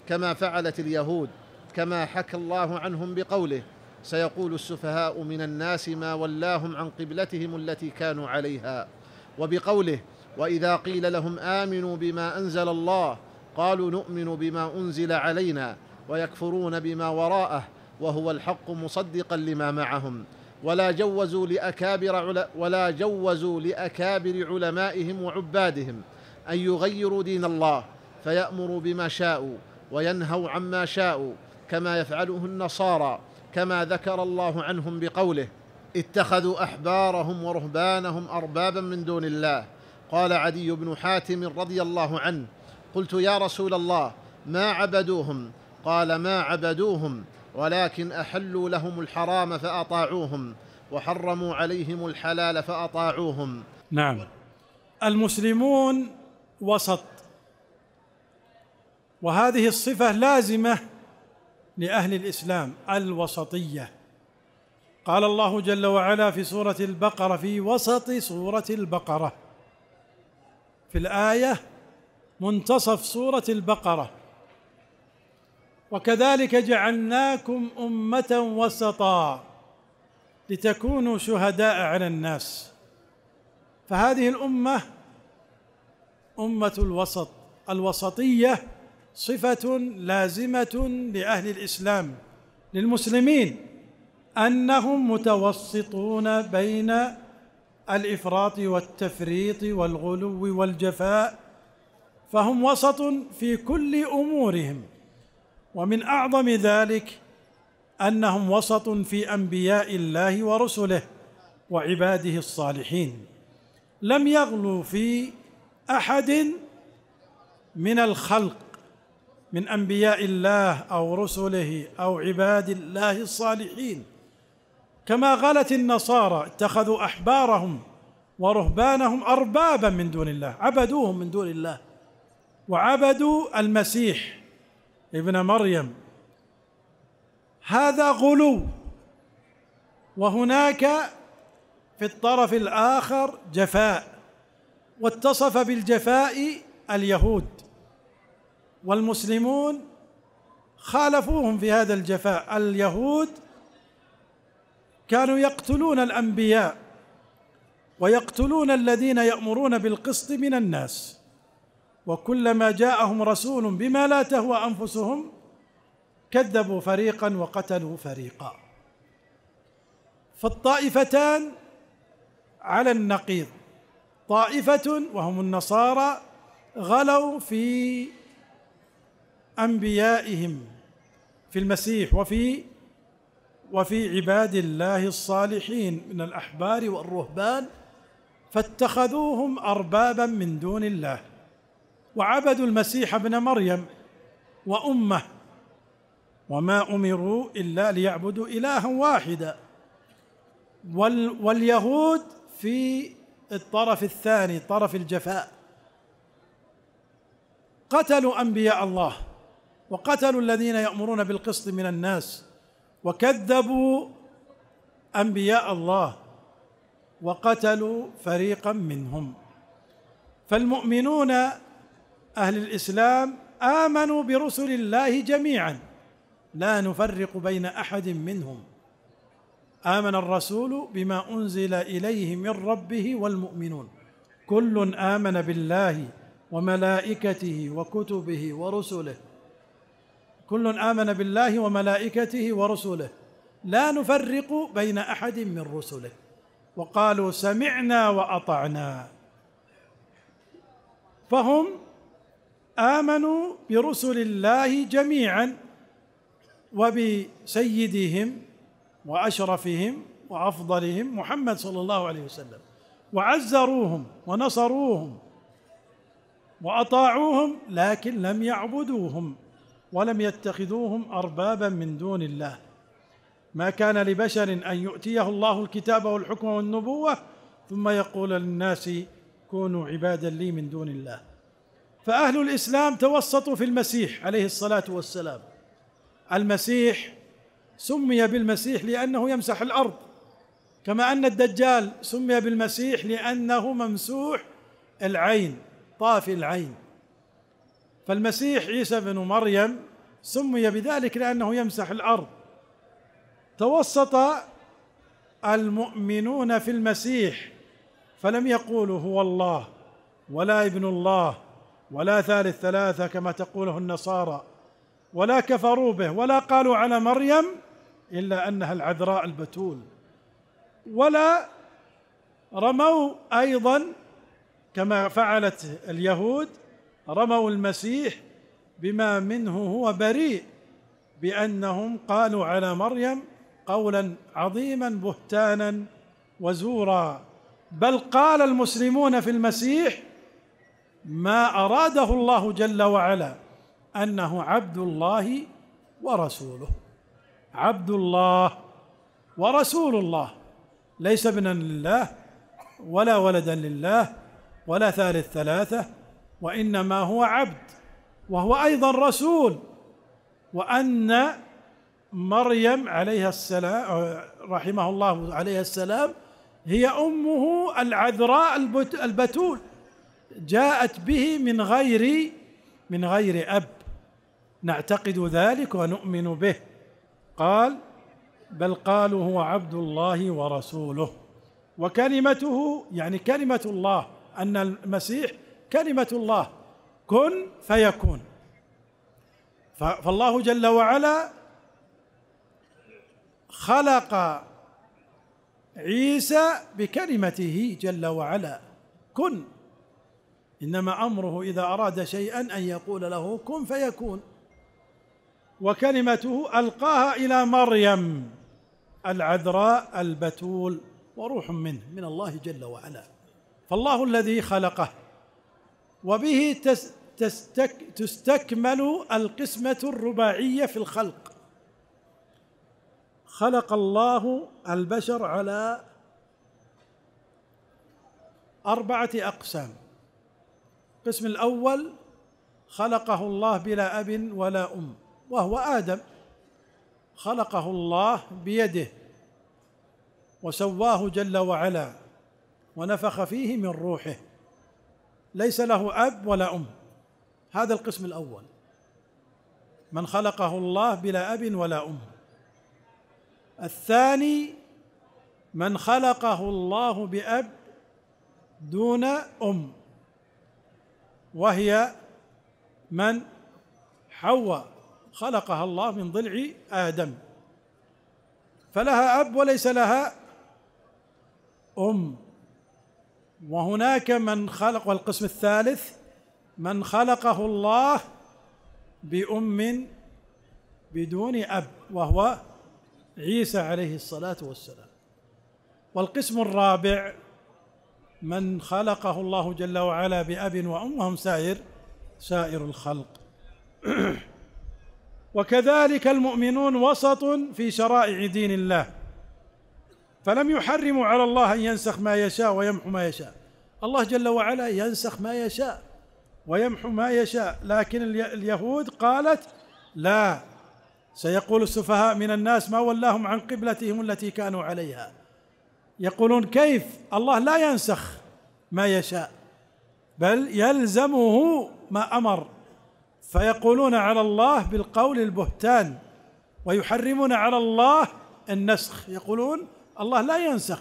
كما فعلت اليهود كما حكى الله عنهم بقوله سيقول السفهاء من الناس ما ولاهم عن قبلتهم التي كانوا عليها وبقوله واذا قيل لهم امنوا بما انزل الله قالوا نؤمن بما انزل علينا ويكفرون بما وراءه وهو الحق مصدقا لما معهم ولا جوزوا لأكابر ولا جوزوا لأكابر علمائهم وعبادهم أن يغيروا دين الله فيأمروا بما شاءوا وينهوا عما شاءوا كما يفعله النصارى كما ذكر الله عنهم بقوله اتخذوا أحبارهم ورهبانهم أربابا من دون الله قال عدي بن حاتم رضي الله عنه قلت يا رسول الله ما عبدوهم قال ما عبدوهم ولكن احلوا لهم الحرام فاطاعوهم وحرموا عليهم الحلال فاطاعوهم نعم المسلمون وسط وهذه الصفه لازمه لاهل الاسلام الوسطيه قال الله جل وعلا في سوره البقره في وسط سوره البقره في الايه منتصف سوره البقره وكذلك جعلناكم امه وسطا لتكونوا شهداء على الناس فهذه الامه امه الوسط الوسطيه صفه لازمه لاهل الاسلام للمسلمين انهم متوسطون بين الافراط والتفريط والغلو والجفاء فهم وسط في كل امورهم ومن اعظم ذلك انهم وسط في انبياء الله ورسله وعباده الصالحين لم يغلوا في احد من الخلق من انبياء الله او رسله او عباد الله الصالحين كما غلت النصارى اتخذوا احبارهم ورهبانهم اربابا من دون الله عبدوهم من دون الله وعبدوا المسيح ابن مريم هذا غلو وهناك في الطرف الاخر جفاء واتصف بالجفاء اليهود والمسلمون خالفوهم في هذا الجفاء اليهود كانوا يقتلون الانبياء ويقتلون الذين يامرون بالقسط من الناس وكلما جاءهم رسول بما لا تهوى انفسهم كذبوا فريقا وقتلوا فريقا فالطائفتان على النقيض طائفه وهم النصارى غلوا في انبيائهم في المسيح وفي وفي عباد الله الصالحين من الأحبار والرهبان فاتخذوهم أربابا من دون الله وعبدوا المسيح ابن مريم وأمه وما أمروا إلا ليعبدوا إلها واحدا واليهود في الطرف الثاني طرف الجفاء قتلوا أنبياء الله وقتلوا الذين يأمرون بالقسط من الناس وكذبوا انبياء الله وقتلوا فريقا منهم فالمؤمنون اهل الاسلام امنوا برسل الله جميعا لا نفرق بين احد منهم امن الرسول بما انزل اليه من ربه والمؤمنون كل امن بالله وملائكته وكتبه ورسله كل امن بالله وملائكته ورسله لا نفرق بين احد من رسله وقالوا سمعنا واطعنا فهم امنوا برسل الله جميعا وبسيدهم واشرفهم وافضلهم محمد صلى الله عليه وسلم وعزروهم ونصروهم واطاعوهم لكن لم يعبدوهم ولم يتخذوهم اربابا من دون الله ما كان لبشر ان يؤتيه الله الكتاب والحكم والنبوه ثم يقول للناس كونوا عبادا لي من دون الله فاهل الاسلام توسطوا في المسيح عليه الصلاه والسلام المسيح سمي بالمسيح لانه يمسح الارض كما ان الدجال سمي بالمسيح لانه ممسوح العين طافي العين فالمسيح عيسى بن مريم سمي بذلك لأنه يمسح الأرض توسط المؤمنون في المسيح فلم يقولوا هو الله ولا ابن الله ولا ثالث ثلاثة كما تقوله النصارى ولا كفروا به ولا قالوا على مريم إلا أنها العذراء البتول ولا رموا أيضا كما فعلت اليهود رموا المسيح بما منه هو بريء بانهم قالوا على مريم قولا عظيما بهتانا وزورا بل قال المسلمون في المسيح ما اراده الله جل وعلا انه عبد الله ورسوله عبد الله ورسول الله ليس ابنا لله ولا ولدا لله ولا ثالث ثلاثه وانما هو عبد وهو ايضا رسول وان مريم عليها السلام رحمه الله عليها السلام هي امه العذراء البتول جاءت به من غير من غير اب نعتقد ذلك ونؤمن به قال بل قالوا هو عبد الله ورسوله وكلمته يعني كلمه الله ان المسيح كلمه الله كن فيكون فالله جل وعلا خلق عيسى بكلمته جل وعلا كن انما امره اذا اراد شيئا ان يقول له كن فيكون وكلمته القاها الى مريم العذراء البتول وروح منه من الله جل وعلا فالله الذي خلقه وبه تستك تستكمل القسمة الرباعية في الخلق خلق الله البشر على أربعة أقسام القسم الأول خلقه الله بلا أب ولا أم وهو آدم خلقه الله بيده وسواه جل وعلا ونفخ فيه من روحه ليس له اب ولا ام هذا القسم الاول من خلقه الله بلا اب ولا ام الثاني من خلقه الله باب دون ام وهي من حواء خلقها الله من ضلع ادم فلها اب وليس لها ام وهناك من خلق والقسم الثالث من خلقه الله بأم بدون أب وهو عيسى عليه الصلاة والسلام والقسم الرابع من خلقه الله جل وعلا بأب وأم وهم سائر سائر الخلق *clears throat* وكذلك المؤمنون وسط في شرائع دين الله فلم يحرموا على الله ان ينسخ ما يشاء ويمحو ما يشاء الله جل وعلا ينسخ ما يشاء ويمحو ما يشاء لكن اليهود قالت لا سيقول السفهاء من الناس ما ولاهم عن قبلتهم التي كانوا عليها يقولون كيف الله لا ينسخ ما يشاء بل يلزمه ما امر فيقولون على الله بالقول البهتان ويحرمون على الله النسخ يقولون الله لا ينسخ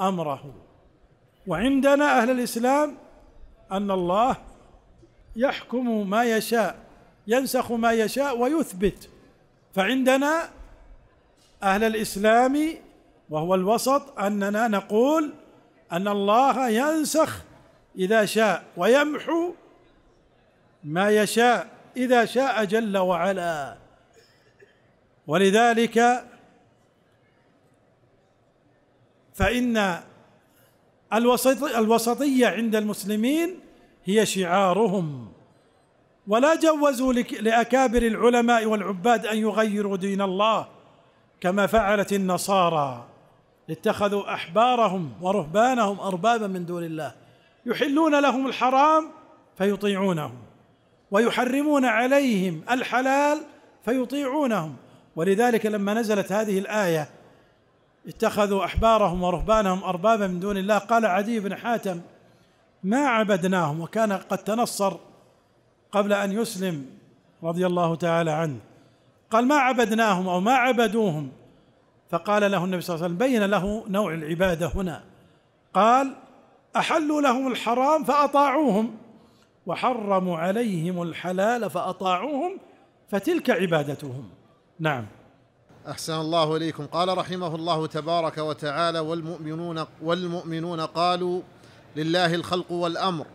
امره وعندنا اهل الاسلام ان الله يحكم ما يشاء ينسخ ما يشاء ويثبت فعندنا اهل الاسلام وهو الوسط اننا نقول ان الله ينسخ اذا شاء ويمحو ما يشاء اذا شاء جل وعلا ولذلك فإن الوسطية عند المسلمين هي شعارهم ولا جوزوا لأكابر العلماء والعباد أن يغيروا دين الله كما فعلت النصارى اتخذوا أحبارهم ورهبانهم أربابا من دون الله يحلون لهم الحرام فيطيعونهم ويحرمون عليهم الحلال فيطيعونهم ولذلك لما نزلت هذه الايه اتخذوا احبارهم ورهبانهم اربابا من دون الله قال عدي بن حاتم ما عبدناهم وكان قد تنصر قبل ان يسلم رضي الله تعالى عنه قال ما عبدناهم او ما عبدوهم فقال له النبي صلى الله عليه وسلم بين له نوع العباده هنا قال احلوا لهم الحرام فاطاعوهم وحرموا عليهم الحلال فاطاعوهم فتلك عبادتهم نعم احسن الله اليكم قال رحمه الله تبارك وتعالى والمؤمنون والمؤمنون قالوا لله الخلق والامر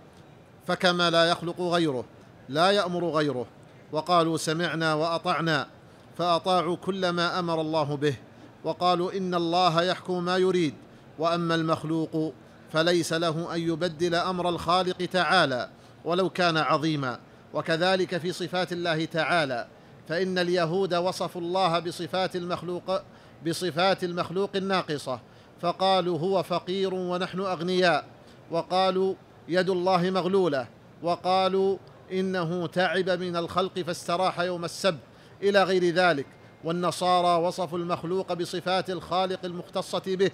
فكما لا يخلق غيره لا يامر غيره وقالوا سمعنا واطعنا فاطاعوا كل ما امر الله به وقالوا ان الله يحكم ما يريد واما المخلوق فليس له ان يبدل امر الخالق تعالى ولو كان عظيما وكذلك في صفات الله تعالى فإن اليهود وصفوا الله بصفات المخلوق بصفات المخلوق الناقصة فقالوا هو فقير ونحن أغنياء وقالوا يد الله مغلولة وقالوا إنه تعب من الخلق فاستراح يوم السبت إلى غير ذلك والنصارى وصفوا المخلوق بصفات الخالق المختصة به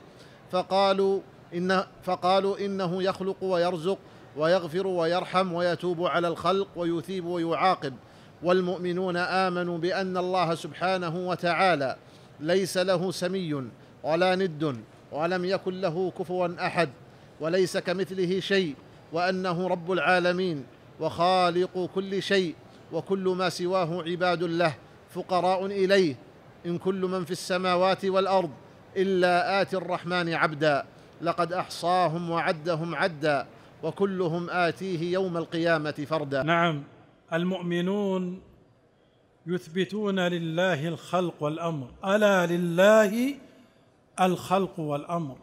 فقالوا إن فقالوا إنه يخلق ويرزق ويغفر ويرحم ويتوب على الخلق ويثيب ويعاقب والمؤمنون امنوا بان الله سبحانه وتعالى ليس له سمي ولا ند ولم يكن له كفوا احد وليس كمثله شيء وانه رب العالمين وخالق كل شيء وكل ما سواه عباد له فقراء اليه ان كل من في السماوات والارض الا اتي الرحمن عبدا لقد احصاهم وعدهم عدا وكلهم اتيه يوم القيامه فردا نعم المؤمنون يثبتون لله الخلق والامر الا لله الخلق والامر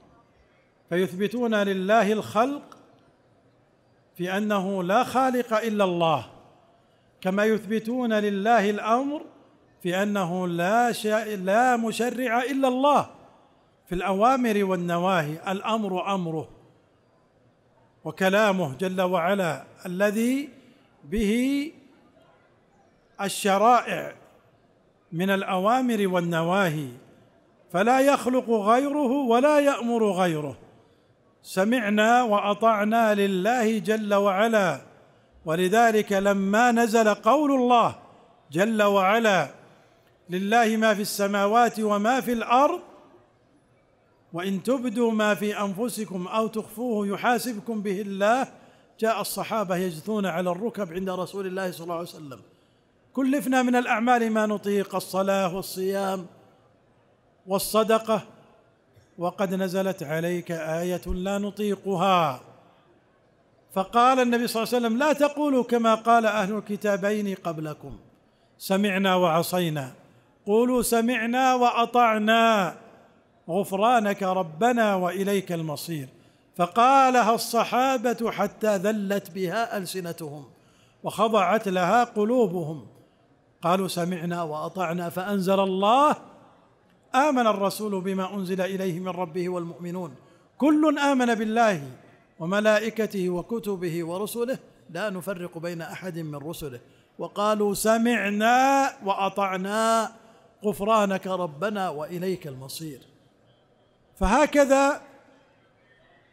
فيثبتون لله الخلق في انه لا خالق الا الله كما يثبتون لله الامر في انه لا لا مشرع الا الله في الاوامر والنواهي الامر امره وكلامه جل وعلا الذي به الشرائع من الاوامر والنواهي فلا يخلق غيره ولا يامر غيره سمعنا واطعنا لله جل وعلا ولذلك لما نزل قول الله جل وعلا لله ما في السماوات وما في الارض وان تبدوا ما في انفسكم او تخفوه يحاسبكم به الله جاء الصحابه يجثون على الركب عند رسول الله صلى الله عليه وسلم كلفنا من الاعمال ما نطيق الصلاه والصيام والصدقه وقد نزلت عليك ايه لا نطيقها فقال النبي صلى الله عليه وسلم لا تقولوا كما قال اهل الكتابين قبلكم سمعنا وعصينا قولوا سمعنا واطعنا غفرانك ربنا واليك المصير فقالها الصحابه حتى ذلت بها السنتهم وخضعت لها قلوبهم قالوا سمعنا واطعنا فانزل الله امن الرسول بما انزل اليه من ربه والمؤمنون كل امن بالله وملائكته وكتبه ورسله لا نفرق بين احد من رسله وقالوا سمعنا واطعنا غفرانك ربنا واليك المصير فهكذا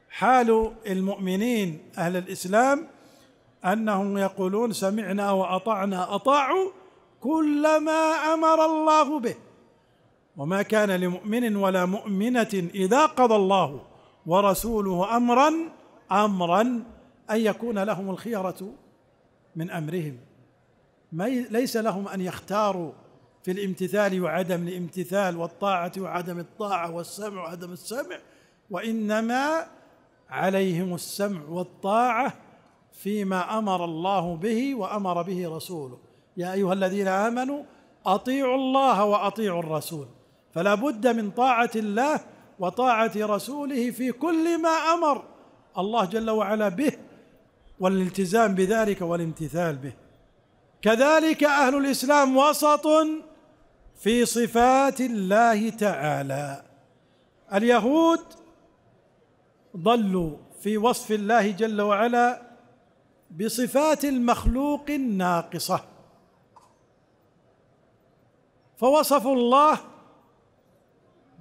حال المؤمنين اهل الاسلام انهم يقولون سمعنا واطعنا اطاعوا كل ما امر الله به وما كان لمؤمن ولا مؤمنه اذا قضى الله ورسوله امرا امرا ان يكون لهم الخيره من امرهم ليس لهم ان يختاروا في الامتثال وعدم الامتثال والطاعه وعدم الطاعه والسمع وعدم السمع وانما عليهم السمع والطاعه فيما امر الله به وامر به رسوله يا ايها الذين امنوا اطيعوا الله واطيعوا الرسول فلا بد من طاعه الله وطاعه رسوله في كل ما امر الله جل وعلا به والالتزام بذلك والامتثال به كذلك اهل الاسلام وسط في صفات الله تعالى اليهود ضلوا في وصف الله جل وعلا بصفات المخلوق الناقصه فوصفوا الله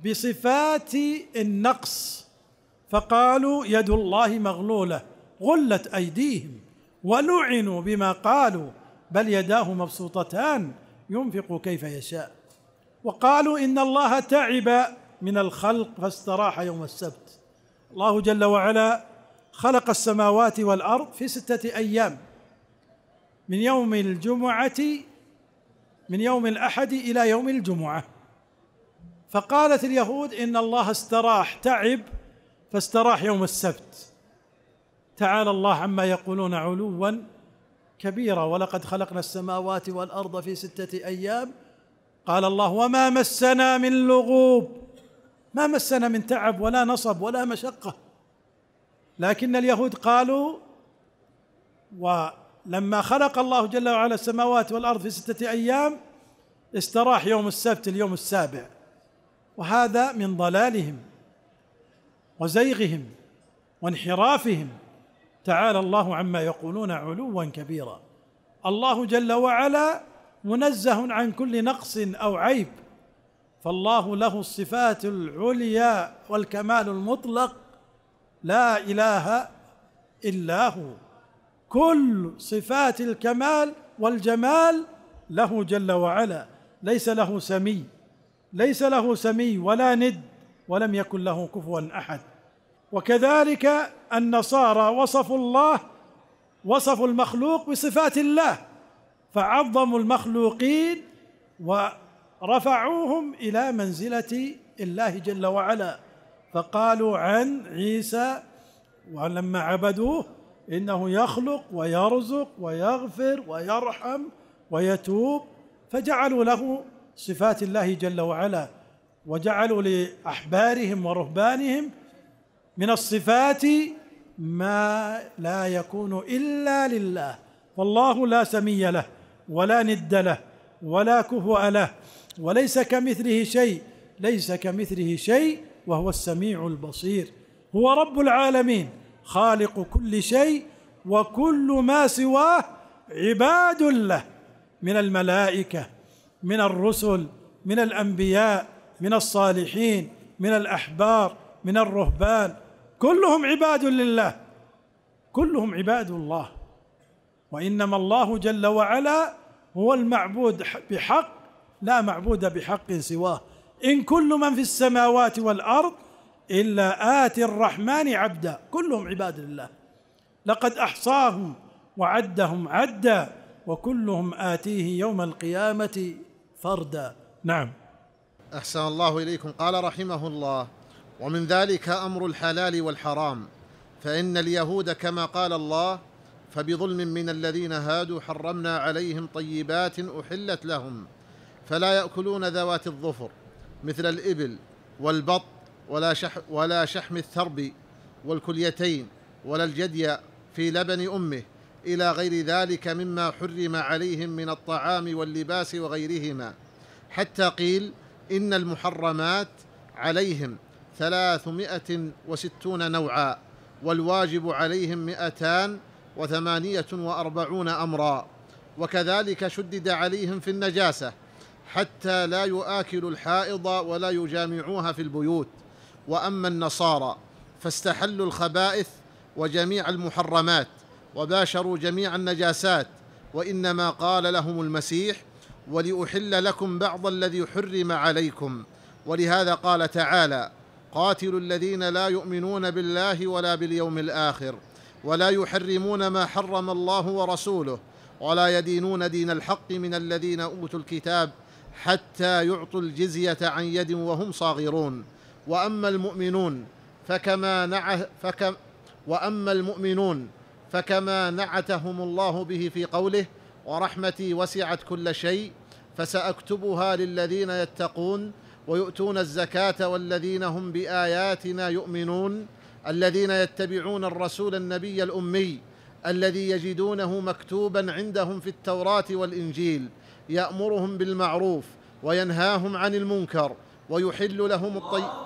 بصفات النقص فقالوا يد الله مغلوله غلت ايديهم ولعنوا بما قالوا بل يداه مبسوطتان ينفق كيف يشاء وقالوا ان الله تعب من الخلق فاستراح يوم السبت الله جل وعلا خلق السماوات والارض في سته ايام من يوم الجمعه من يوم الأحد إلى يوم الجمعة فقالت اليهود إن الله استراح تعب فاستراح يوم السبت تعالى الله عما يقولون علوا كبيرا ولقد خلقنا السماوات والأرض في ستة أيام قال الله وما مسنا من لغوب ما مسنا من تعب ولا نصب ولا مشقة لكن اليهود قالوا و لما خلق الله جل وعلا السماوات والارض في سته ايام استراح يوم السبت اليوم السابع وهذا من ضلالهم وزيغهم وانحرافهم تعالى الله عما يقولون علوا كبيرا الله جل وعلا منزه عن كل نقص او عيب فالله له الصفات العليا والكمال المطلق لا اله الا هو كل صفات الكمال والجمال له جل وعلا ليس له سمي ليس له سمي ولا ند ولم يكن له كفوا احد وكذلك النصارى وصفوا الله وصفوا المخلوق بصفات الله فعظموا المخلوقين ورفعوهم الى منزله الله جل وعلا فقالوا عن عيسى ولما عبدوه إنه يخلق ويرزق ويغفر ويرحم ويتوب فجعلوا له صفات الله جل وعلا وجعلوا لأحبارهم ورهبانهم من الصفات ما لا يكون إلا لله والله لا سمي له ولا ند له ولا كفؤ له وليس كمثله شيء ليس كمثله شيء وهو السميع البصير هو رب العالمين خالق كل شيء وكل ما سواه عباد له من الملائكه من الرسل من الانبياء من الصالحين من الاحبار من الرهبان كلهم عباد لله كلهم عباد الله وانما الله جل وعلا هو المعبود بحق لا معبود بحق سواه ان كل من في السماوات والارض إلا آتي الرحمن عبدا كلهم عباد لله لقد أحصاهم وعدهم عدا وكلهم آتيه يوم القيامة فردا نعم أحسن الله إليكم قال رحمه الله ومن ذلك أمر الحلال والحرام فإن اليهود كما قال الله فبظلم من الذين هادوا حرمنا عليهم طيبات أحلت لهم فلا يأكلون ذوات الظفر مثل الإبل والبط ولا شح ولا شحم الثرب والكليتين ولا الجدي في لبن امه الى غير ذلك مما حرم عليهم من الطعام واللباس وغيرهما حتى قيل ان المحرمات عليهم ثلاثمائه وستون نوعا والواجب عليهم مئتان وثمانيه واربعون امرا وكذلك شدد عليهم في النجاسه حتى لا يؤكل الحائض ولا يجامعوها في البيوت واما النصارى فاستحلوا الخبائث وجميع المحرمات وباشروا جميع النجاسات وانما قال لهم المسيح ولاحل لكم بعض الذي حرم عليكم ولهذا قال تعالى قاتلوا الذين لا يؤمنون بالله ولا باليوم الاخر ولا يحرمون ما حرم الله ورسوله ولا يدينون دين الحق من الذين اوتوا الكتاب حتى يعطوا الجزيه عن يد وهم صاغرون وأما المؤمنون فكما نعه فكم وأما المؤمنون فكما نعتهم الله به في قوله ورحمتي وسعت كل شيء فسأكتبها للذين يتقون ويؤتون الزكاة والذين هم بآياتنا يؤمنون الذين يتبعون الرسول النبي الأمي الذي يجدونه مكتوبا عندهم في التوراة والإنجيل يأمرهم بالمعروف وينهاهم عن المنكر ويحل لهم الطيب